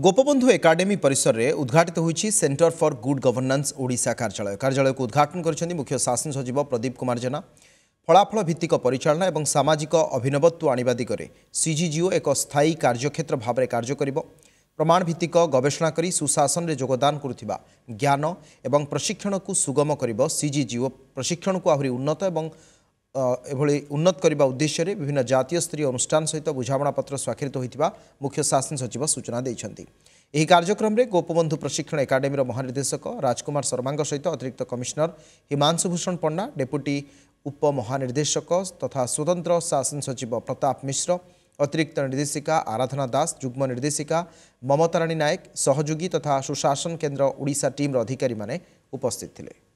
Gopabandhu academy ପରିସରରେ ଉଦ୍ଘାଟିତ ହୋଇଛି centre for good governance Odisha କାର୍ଯ୍ୟାଳୟ କାର୍ଯ୍ୟାଳୟକୁ ଉଦ୍ଘାଟନ କରିଛନ୍ତି ମୁଖ୍ୟ ଶାସନ ସଚିବ ପ୍ରଦୀପ କୁମାର ଜେନା ଫଳାଫଳ ଭିତ୍ତିକ ପରିଚାଳନା ଏବଂ ସାମାଜିକ ଅଭିନବତ୍ୱ ଆଣିବା ଦିଗରେ ସିଜିଜିଓ ଏକ ସ୍ଥାୟୀ କାର୍ଯ୍ୟକ୍ଷେତ୍ର ଭାବରେ କାର୍ଯ୍ୟ କରିବ ପ୍ରମାଣ ଭିତ୍ତିକ ଗବେଷଣା କରି ସୁଶାସନରେ ଯୋଗଦାନ କରୁଥିବା ଜ୍ଞାନ ଏବଂ ପ୍ରଶିକ୍ଷଣକୁ ସୁଗମ କରିବ ସିଜିଜିଓ ପ୍ରଶିକ୍ଷଣକୁ ଆହୁରି ଉନ୍ନତ ଏବଂ এভাবে উন্নত করা উদ্দেশ্যে বিভিন্ন জাতীয় স্তরীয় অনুষ্ঠান সহ বুঝামণাপত্র স্বাক্ষরিত হয়ে মুখ্য শাসন সচিব সূচনা দিয়েছেন এই কার্যক্রমে গোপবন্ধু প্রশিক্ষণ একাডেমীর মহানির্দেশক রাজকুমার শর্মাঙ্ সহ অতিরিক্ত কমিশনর হিমাংশু ভূষণ পণ্ডা ডেপুটি উপমহানির্দেশক তথা স্বতন্ত্র শাসন সচিব প্রতাপ মিশ্র অতিরিক্ত নির্দেশিকা আরাধনা দাস যুগ্ম নির্দেশিকা মমতারাণী নায়ক সহযোগী তথা সুশাসন কেন্দ্র ওড়িশা টিম্র অধিকারী উপস্থিত লে